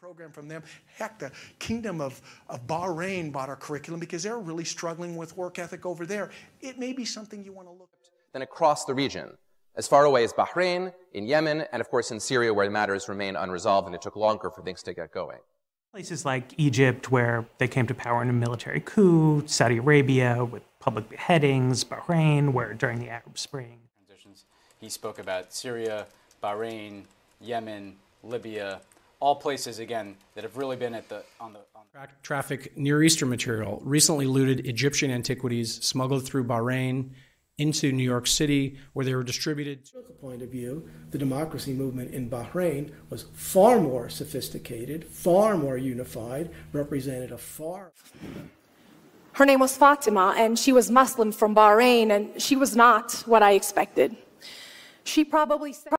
program from them. Heck, the kingdom of, of Bahrain bought our curriculum because they're really struggling with work ethic over there. It may be something you want to look at. Then across the region, as far away as Bahrain, in Yemen, and of course in Syria, where matters remain unresolved and it took longer for things to get going. Places like Egypt, where they came to power in a military coup, Saudi Arabia with public beheadings, Bahrain, where during the Arab Spring. He spoke about Syria, Bahrain, Yemen, Libya, all places again that have really been at the on the on Tra- traffic Near Eastern material, recently looted Egyptian antiquities smuggled through Bahrain into New York City, where they were distributed. From point of view, the democracy movement in Bahrain was far more sophisticated, far more unified, represented a far. Her name was Fatima, and she was Muslim from Bahrain, and she was not what I expected. She probably